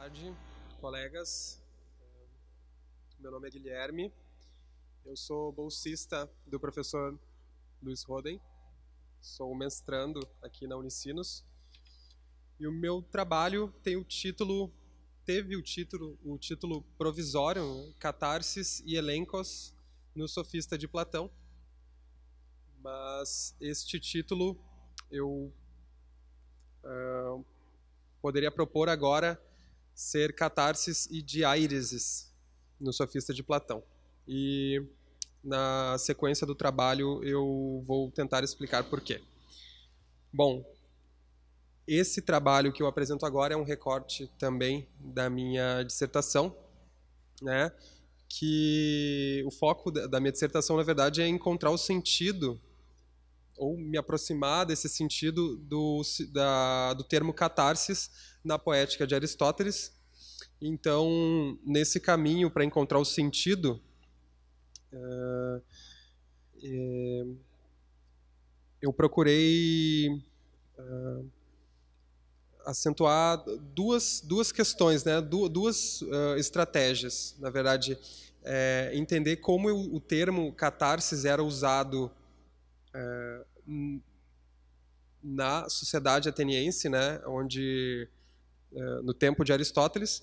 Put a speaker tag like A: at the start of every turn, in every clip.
A: tarde, colegas. Meu nome é Guilherme. Eu sou bolsista do professor Luiz Roden. Sou mestrando aqui na Unicinos. E o meu trabalho tem o título teve o título o título provisório Catarsis e elencos no Sofista de Platão. Mas este título eu uh, poderia propor agora ser catarses e diáireses no Sofista de Platão. E na sequência do trabalho eu vou tentar explicar por quê. Bom, esse trabalho que eu apresento agora é um recorte também da minha dissertação, né? Que o foco da minha dissertação, na verdade, é encontrar o sentido ou me aproximar desse sentido do, da, do termo catarsis na poética de Aristóteles. Então, nesse caminho para encontrar o sentido, uh, é, eu procurei uh, acentuar duas, duas questões, né? Du, duas uh, estratégias, na verdade. É, entender como o termo catarsis era usado é, na sociedade ateniense, né, onde é, no tempo de Aristóteles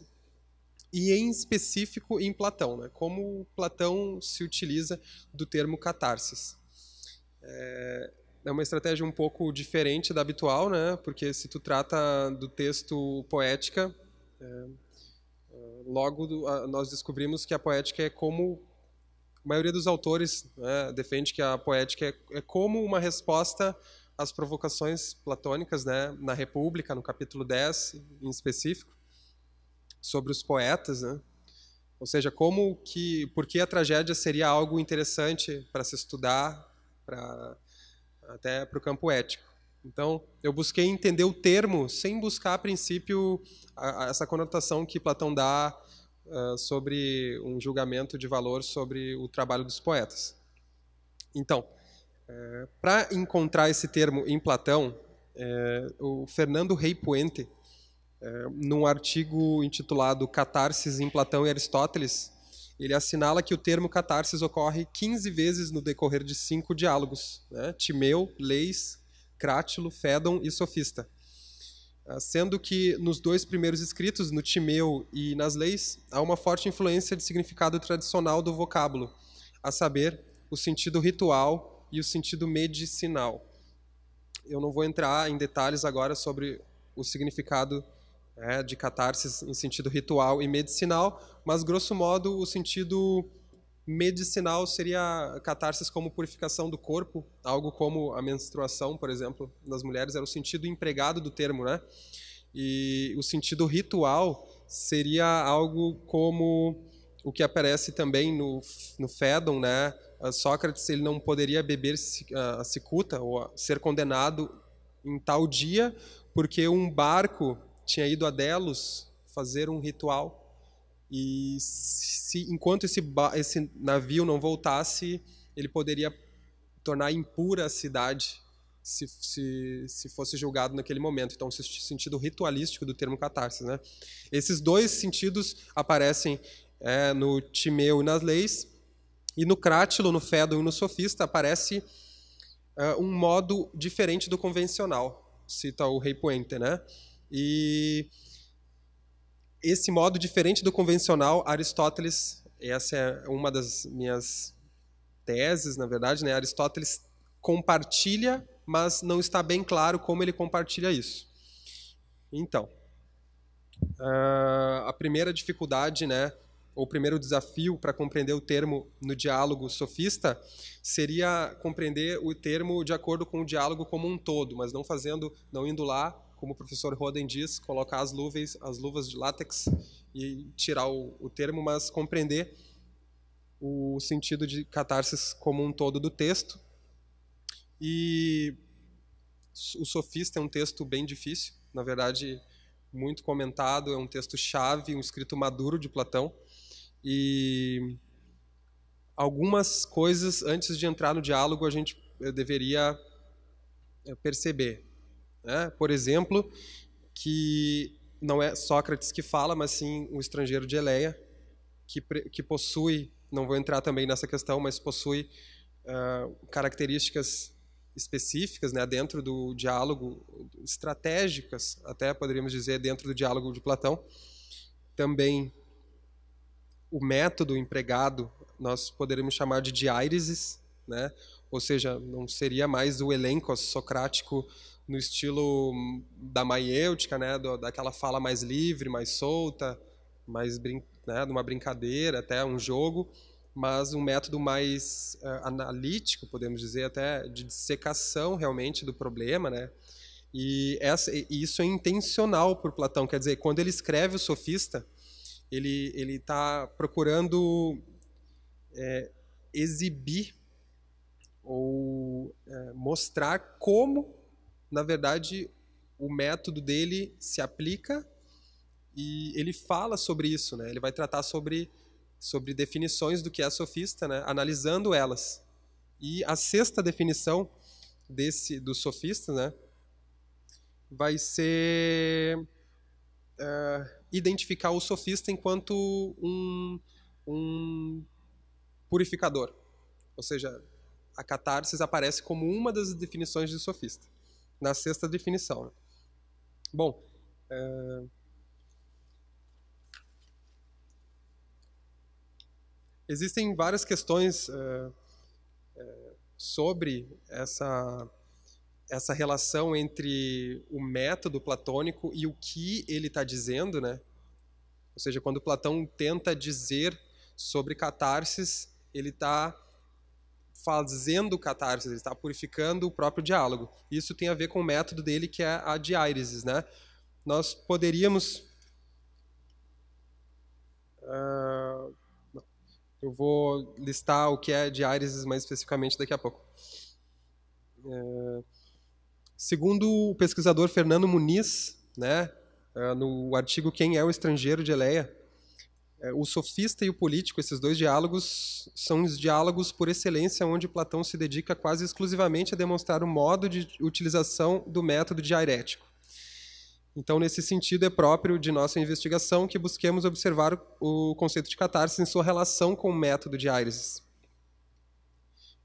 A: e em específico em Platão, né, como Platão se utiliza do termo catarsis. É, é uma estratégia um pouco diferente da habitual, né, porque se tu trata do texto poética, é, logo nós descobrimos que a poética é como a maioria dos autores né, defende que a poética é, é, como uma resposta às provocações platônicas né, na República, no capítulo 10 em específico, sobre os poetas. Né? Ou seja, como que, por que a tragédia seria algo interessante para se estudar, para até para o campo ético. Então, eu busquei entender o termo sem buscar a princípio a, a essa conotação que Platão dá uh, sobre um julgamento de valor sobre o trabalho dos poetas. Então, uh, eh, para encontrar esse termo em Platão, eh, o Fernando Rey Puente, eh, num artigo intitulado Catarsis em Platão e Aristóteles, ele assinala que o termo catarsis ocorre 15 vezes no decorrer de cinco diálogos: né? Timeu, Leis, Crátilo, Fédon e Sofista ah, sendo que nos dois primeiros escritos, no Timeu e nas leis, há uma forte influência de significado tradicional do vocábulo, a saber, o sentido ritual e o sentido medicinal. Eu não vou entrar em detalhes agora sobre o significado né, de catarses em sentido ritual e medicinal, mas grosso modo o sentido medicinal seria catarsis como purificação do corpo, algo como a menstruação, por exemplo, nas mulheres, era o sentido empregado do termo, né? E o sentido ritual seria algo como o que aparece também no, no Fédon, né? Ah, Sócrates ele não poderia beber ah, a cicuta ou ser condenado em tal dia porque um barco tinha ido a Delos fazer um ritual e se, enquanto esse, esse navio não voltasse, ele poderia tornar impura a cidade se, se, se, fosse julgado naquele momento. Então, o sentido ritualístico do termo catarse. Né? Esses dois sentidos aparecem é, no Timeu e nas leis, e no Crátilo, no Fédon e no Sofista aparece é, um modo diferente do convencional, cita o rei poente Né? E esse modo diferente do convencional, Aristóteles, essa é uma das minhas teses, na verdade, né? Aristóteles compartilha, mas não está bem claro como ele compartilha isso. Então, ah, a primeira dificuldade, né, ou o primeiro desafio para compreender o termo no diálogo sofista seria compreender o termo de acordo com o diálogo como um todo, mas não fazendo, não indo lá como o professor Roden diz, colocar as luvas, as luvas de látex e tirar o, o termo, mas compreender o sentido de catarsis como um todo do texto. E o Sofista é um texto bem difícil, na verdade, muito comentado, é um texto chave, um escrito maduro de Platão. E algumas coisas antes de entrar no diálogo a gente eh, deveria eh, perceber. Né? Por exemplo, que não é Sócrates que fala, mas sim um estrangeiro de Eleia, que, que possui, não vou entrar também nessa questão, mas possui uh, características específicas né, dentro do diálogo, estratégicas, até poderíamos dizer, dentro do diálogo de Platão. Também o método empregado nós poderíamos chamar de diáresis, né? ou seja, não seria mais o elenco socrático no estilo hum, da maiêutica, né, daquela fala mais livre, mais solta, mais brin né, uma brincadeira, até um jogo, mas um método mais uh, analítico, podemos dizer, até de dissecação realmente do problema, né? E, essa, e isso é intencional por Platão, quer dizer, quando ele escreve o Sofista, ele ele está procurando é, exibir ou é, mostrar como, na verdade, o método dele se aplica e ele fala sobre isso, né? Ele vai tratar sobre sobre definições do que é sofista, né? Analisando elas. E a sexta definição desse do sofista, né? Vai ser uh, identificar o sofista enquanto um, um purificador, ou seja, a catarsis aparece como uma das definições de sofista, na sexta definição. Né? Bom, é... existem várias questões é, é, sobre essa essa relação entre o método platônico e o que ele está dizendo, né? Ou seja, quando Platão tenta dizer sobre catarsis, ele está fazendo catarse, ele está purificando o próprio diálogo. Isso tem a ver com o método dele, que é a diáresis, né? Nós poderíamos... Uh, eu vou listar o que é diáresis mais especificamente daqui a pouco. É, segundo o pesquisador Fernando Muniz, né, uh, no artigo Quem é o Estrangeiro de Eleia, é, o sofista e o político, esses dois diálogos, são os diálogos por excelência onde Platão se dedica quase exclusivamente a demonstrar o modo de utilização do método diarético. Então, nesse sentido, é próprio de nossa investigação que busquemos observar o conceito de catarse em sua relação com o método de Aires.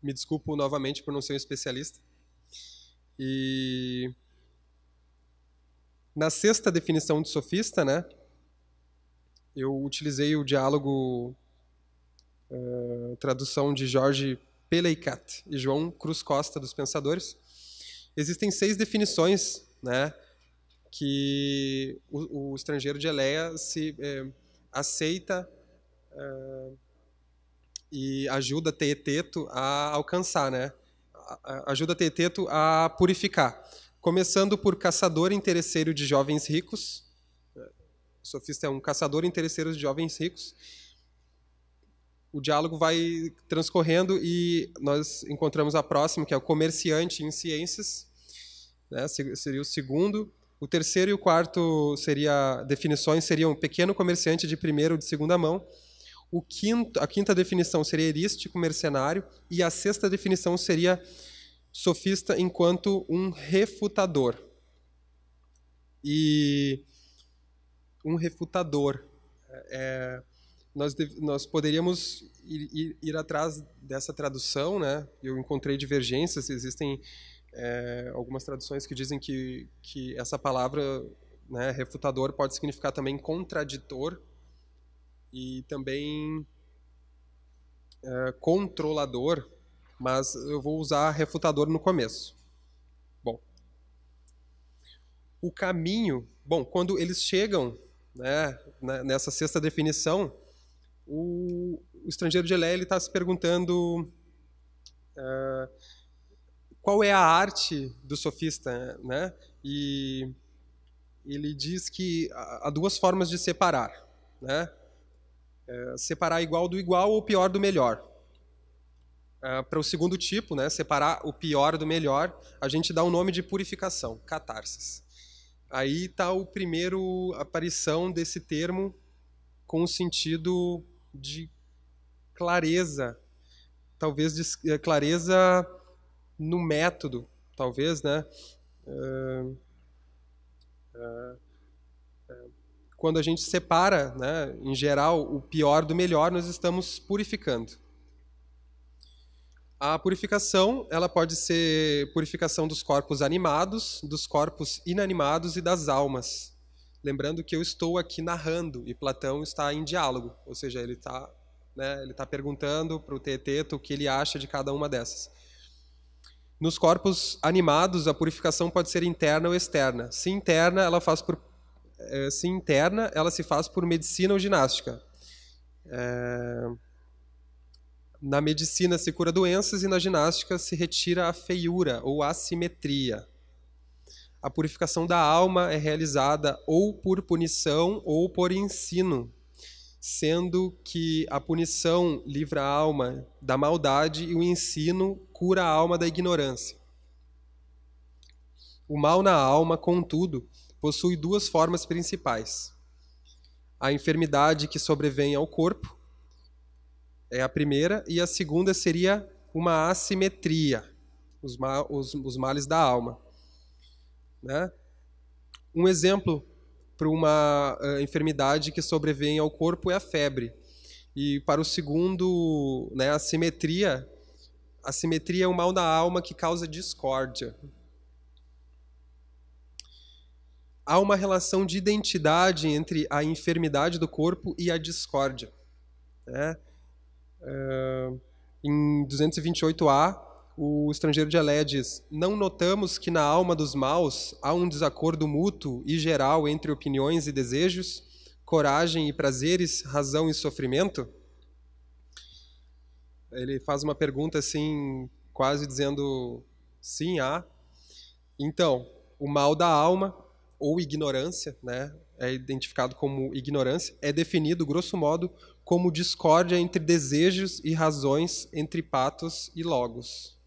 A: Me desculpo novamente por não ser um especialista. E na sexta definição de sofista, né, eu utilizei o diálogo uh, tradução de Jorge Peleicat e João Cruz Costa dos Pensadores. Existem seis definições, né, que o, o estrangeiro de Eleia se eh, aceita eh, e ajuda Teeteto a alcançar, né? ajuda Teeteto a purificar, começando por caçador interesseiro de jovens ricos, sofista é um caçador interesseiro de jovens ricos. O diálogo vai transcorrendo e nós encontramos a próxima, que é o comerciante em ciências, né? seria o segundo. O terceiro e o quarto seria definições seriam pequeno comerciante de primeira ou de segunda mão. O quinto, a quinta definição seria erístico mercenário e a sexta definição seria sofista enquanto um refutador. E um refutador. É, nós, nós poderíamos ir, ir, ir, atrás dessa tradução, né? Eu encontrei divergências, existem é, algumas traduções que dizem que, que essa palavra, né, refutador, pode significar também contraditor e também é, controlador, mas eu vou usar refutador no começo. Bom, o caminho, bom, quando eles chegam né, né, nessa sexta definição, o, o estrangeiro de ele está se perguntando uh, qual é a arte do sofista. Né? E ele diz que há duas formas de separar. Né? É, separar igual do igual ou pior do melhor. Uh, para o segundo tipo, né, separar o pior do melhor, a gente dá o um nome de purificação, catarsis. Aí está o primeiro aparição desse termo com o sentido de clareza, talvez de eh, clareza no método, talvez, né? Ah, ah, quando a gente separa, né, em geral, o pior do melhor, nós estamos purificando. A purificação, ela pode ser purificação dos corpos animados, dos corpos inanimados e das almas. Lembrando que eu estou aqui narrando e Platão está em diálogo, ou seja, ele está né, ele está perguntando para o Teteto o que ele acha de cada uma dessas. Nos corpos animados, a purificação pode ser interna ou externa. Se interna, ela faz por eh, se interna, ela se faz por medicina ou ginástica. É... Na medicina se cura doenças e na ginástica se retira a feiura ou assimetria. A purificação da alma é realizada ou por punição ou por ensino, sendo que a punição livra a alma da maldade e o ensino cura a alma da ignorância. O mal na alma, contudo, possui duas formas principais: a enfermidade que sobrevém ao corpo é a primeira. E a segunda seria uma assimetria, os, ma os, os males da alma. Né? Um exemplo para uma uh, enfermidade que sobrevém ao corpo é a febre. E para o segundo, né, a simetria, a simetria é o mal da alma que causa discórdia. Há uma relação de identidade entre a enfermidade do corpo e a discórdia. Né? Uh, em 228a, o estrangeiro de Elé diz: Não notamos que na alma dos maus há um desacordo mútuo e geral entre opiniões e desejos, coragem e prazeres, razão e sofrimento? Ele faz uma pergunta assim, quase dizendo: Sim, há. Então, o mal da alma, ou ignorância, né, é identificado como ignorância, é definido, grosso modo, como discórdia entre desejos e razões, entre patos e logos.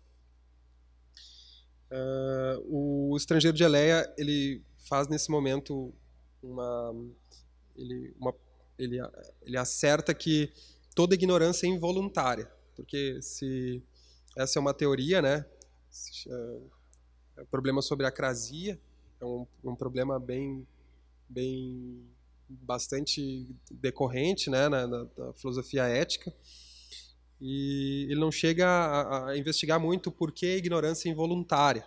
A: Uh, o estrangeiro de Eleia ele faz nesse momento uma ele, uma ele, ele acerta que toda ignorância é involuntária, porque se essa é uma teoria, né? É um problema sobre a crasia, é um, um problema bem bem bastante decorrente né, na, na, na filosofia ética. E ele não chega a, a investigar muito por que ignorância é involuntária.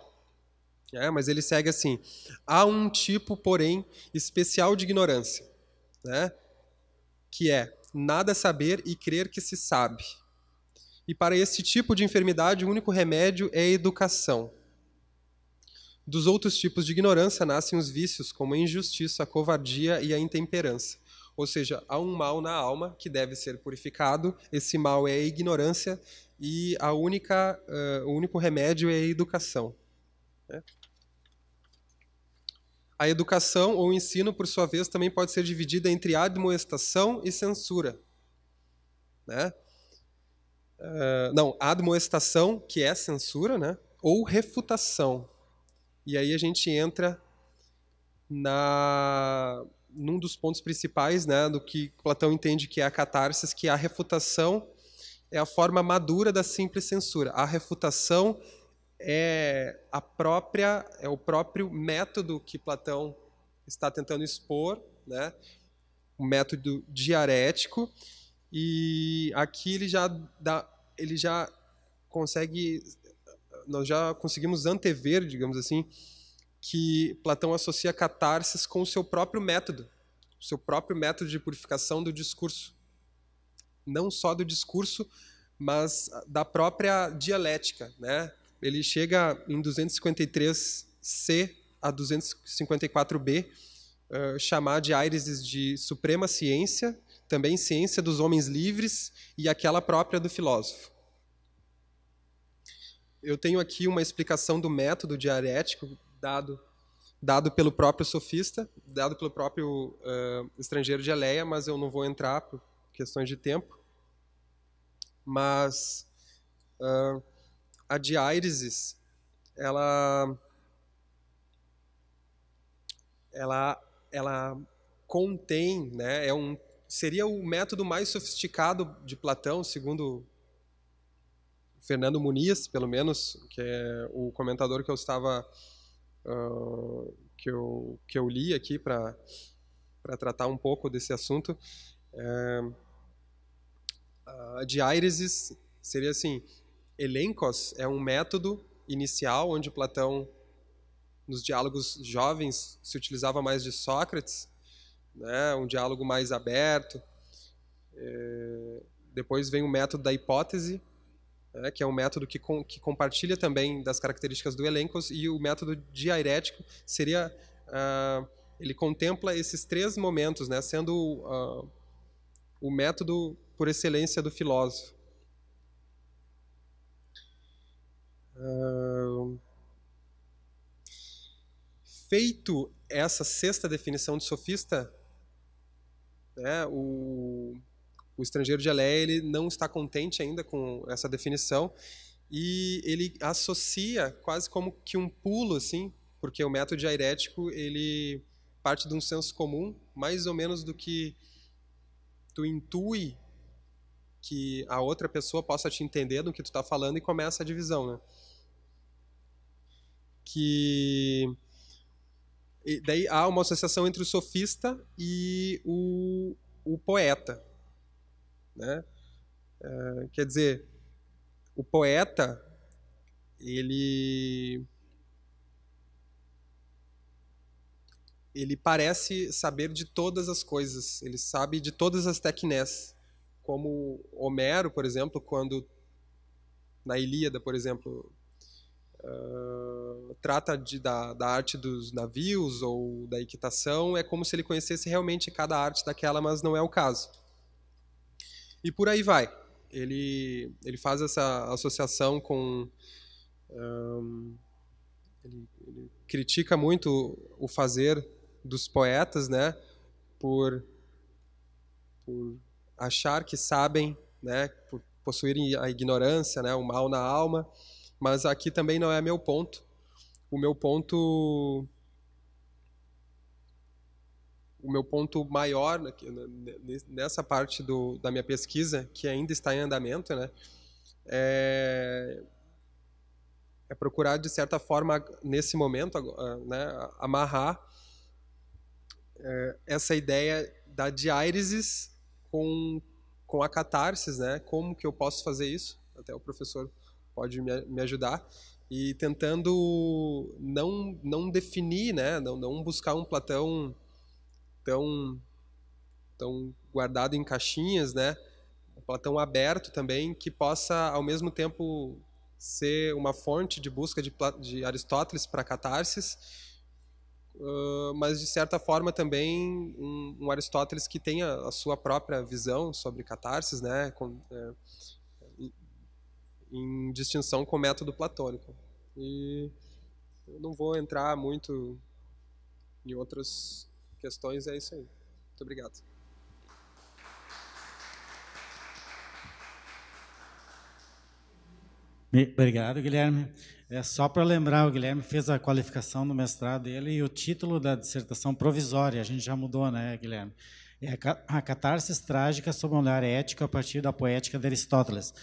A: É, mas ele segue assim: há um tipo, porém, especial de ignorância, né, que é nada saber e crer que se sabe. E para esse tipo de enfermidade, o único remédio é a educação. Dos outros tipos de ignorância nascem os vícios, como a injustiça, a covardia e a intemperança. Ou seja, há um mal na alma que deve ser purificado, esse mal é a ignorância e a única, uh, o único remédio é a educação. Né? A educação ou ensino, por sua vez, também pode ser dividida entre admoestação e censura. Né? Uh, não, admoestação, que é censura, né? ou refutação, e aí a gente entra na num dos pontos principais, né, do que Platão entende que é a catarsis, que a refutação é a forma madura da simples censura. A refutação é a própria é o próprio método que Platão está tentando expor, né? o método diarético e aqui ele já dá ele já consegue nós já conseguimos antever, digamos assim, que Platão associa catarsis com o seu próprio método, o seu próprio método de purificação do discurso. Não só do discurso, mas da própria dialética. Né? Ele chega em 253c a 254b, uh, eh, chamar de Aires de suprema ciência, também ciência dos homens livres e aquela própria do filósofo eu tenho aqui uma explicação do método diarético dado dado pelo próprio sofista, dado pelo próprio uh, estrangeiro de Aleia, mas eu não vou entrar por questões de tempo. Mas uh, a diárisis, ela, ela, ela contém, né? É um seria o método mais sofisticado de Platão, segundo Fernando Muniz, pelo menos, que é o comentador que eu estava uh, que eu que eu li aqui para para tratar um pouco desse assunto. É, uh, de Aireses seria assim: elencos é um método inicial onde Platão nos diálogos jovens se utilizava mais de Sócrates, né, um diálogo mais aberto. É, depois vem o método da hipótese, é, que é um método que, com, que compartilha também das características do elenco, e o método diairético seria. Uh, ele contempla esses três momentos, né, sendo uh, o método por excelência do filósofo. Uh, feito essa sexta definição de sofista, né, o o estrangeiro de Aleia ele não está contente ainda com essa definição e ele associa quase como que um pulo, assim, porque o método diairético ele parte de um senso comum, mais ou menos do que tu intui que a outra pessoa possa te entender do que tu está falando e começa a divisão, né? Que e daí há uma associação entre o sofista e o, o poeta, né? É, quer dizer, o poeta, ele. Ele parece saber de todas as coisas, ele sabe de todas as tecnés. Como Homero, por exemplo, quando na Ilíada, por exemplo, uh, trata de, da, da arte dos navios ou da equitação, é como se ele conhecesse realmente cada arte daquela, mas não é o caso. E por aí vai. Ele, ele faz essa associação com. Um, ele, ele, critica muito o fazer dos poetas, né? Por, por achar que sabem, né? Por possuírem a ignorância, né? O mal na alma. Mas aqui também não é meu ponto. O meu ponto o meu ponto maior nessa parte do, da minha pesquisa, que ainda está em andamento, né, é, é procurar, de certa forma, nesse momento, ah, né, amarrar é, essa ideia da diáresis com, com a catarsis, né, como que eu posso fazer isso, até o professor pode me, me ajudar, e tentando não, não definir, né, não, não buscar um Platão tão, tão guardado em caixinhas, né? Platão aberto também, que possa, ao mesmo tempo, ser uma fonte de busca de, de Aristóteles para catarses, uh, mas, de certa forma, também um, um, Aristóteles que tenha a sua própria visão sobre catarsis, né? Com, é, em distinção com o método platônico. E eu não vou entrar muito em outras questões, é isso aí. Muito obrigado.
B: Obrigado, Guilherme. É só para lembrar, o Guilherme fez a qualificação do mestrado dele e o título da dissertação provisória, a gente já mudou, né, Guilherme? É a catarsis trágica sob um olhar ético a partir da poética de Aristóteles.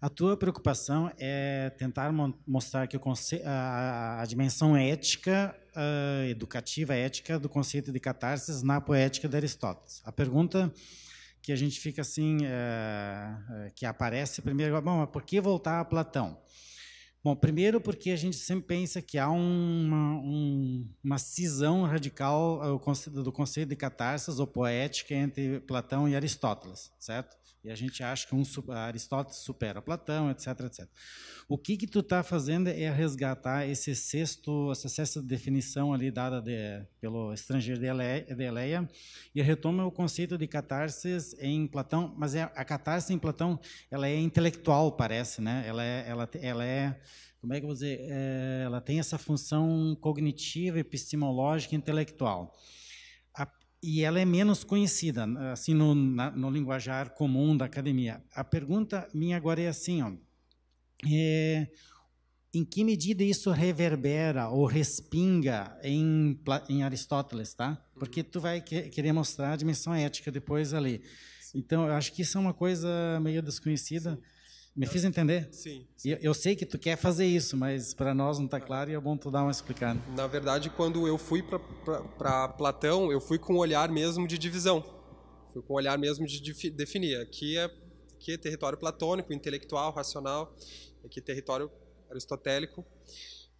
B: A tua preocupação é tentar mostrar que a, a dimensão ética uh, educativa, ética do conceito de catarsis na poética de Aristóteles. A pergunta que a gente fica assim, uh, que aparece primeiro, é, bom, por que voltar a Platão? Bom, primeiro porque a gente sempre pensa que há uma, um, uma cisão radical eh, do conceito de catarsis ou poética entre Platão e Aristóteles, certo? E a gente acha que um, Aristóteles supera Platão, etc, etc. O que que tu está fazendo é resgatar esse sexto, essa sexta definição ali dada de, pelo estrangeiro de Eleia, e retoma o conceito de catarsis em Platão, mas é, a catarse em Platão ela é intelectual, parece, né? Ela é, ela, ela é como é que eu vou dizer? É, ela tem essa função cognitiva, epistemológica, intelectual e ela é menos conhecida, assim, no, na, no linguajar comum da academia. A pergunta minha agora é assim, ó, é, em que medida isso reverbera ou respinga em, em Aristóteles, tá? Porque tu vai que, querer mostrar a dimensão ética depois ali. Então, eu acho que isso é uma coisa meio desconhecida. Sim. Me é. fiz entender? Sim. sim. Eu, eu, sei que tu quer fazer isso, mas para nós não está claro e é bom tu dar uma explicada.
A: Na verdade, quando eu fui para Platão, eu fui com o olhar mesmo de divisão. Fui com o olhar mesmo de definir. Aqui é, aqui é território platônico, intelectual, racional. Aqui é território aristotélico.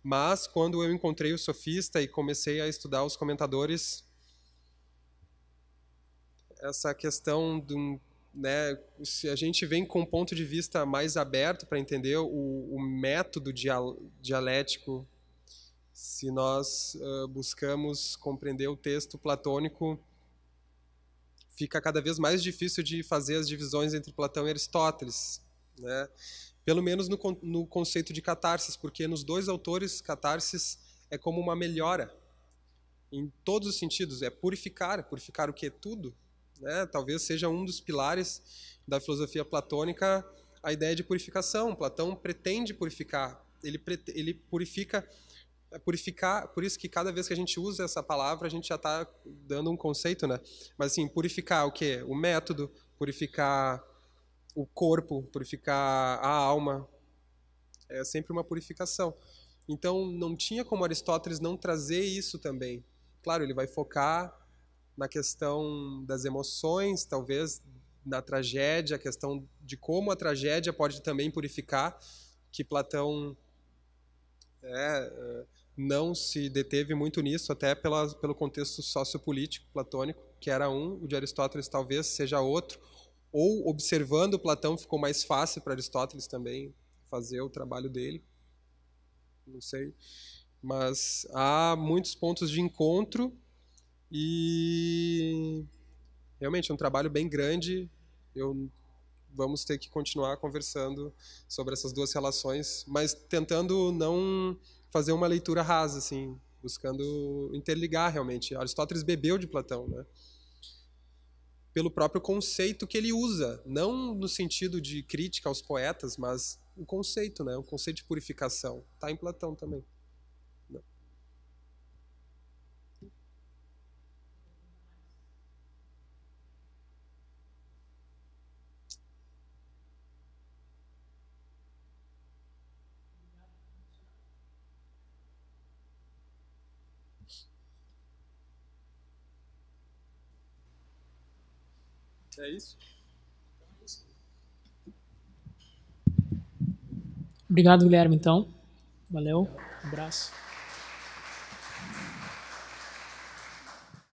A: Mas quando eu encontrei o sofista e comecei a estudar os comentadores, essa questão de um né, se a gente vem com um ponto de vista mais aberto para entender o, o método dial, dialético, se nós uh, buscamos compreender o texto platônico, fica cada vez mais difícil de fazer as divisões entre Platão e Aristóteles, né? Pelo menos no, no conceito de catarsis, porque nos dois autores catarsis é como uma melhora em todos os sentidos, é purificar, purificar o que tudo, né, talvez seja um dos pilares da filosofia platônica a ideia de purificação. Platão pretende purificar, ele, ele purifica é, purificar, por isso que cada vez que a gente usa essa palavra, a gente já está dando um conceito, né? Mas assim, purificar o quê? O método, purificar o corpo, purificar a alma. É sempre uma purificação. Então, não tinha como Aristóteles não trazer isso também. Claro, ele vai focar na questão das emoções, talvez na tragédia, a questão de como a tragédia pode também purificar, que Platão é, eh, não se deteve muito nisso, até pela, pelo contexto sociopolítico platônico, que era um, o de Aristóteles talvez seja outro, ou observando Platão ficou mais fácil para Aristóteles também fazer o trabalho dele. Não sei. Mas há muitos pontos de encontro e realmente é um trabalho bem grande. Eu vamos ter que continuar conversando sobre essas duas relações, mas tentando não fazer uma leitura rasa assim, buscando interligar realmente. Aristóteles bebeu de Platão, né? Pelo próprio conceito que ele usa, não no sentido de crítica aos poetas, mas o conceito, né? O conceito de purificação está em Platão também. É isso? Obrigado, Guilherme, então. Valeu, um abraço.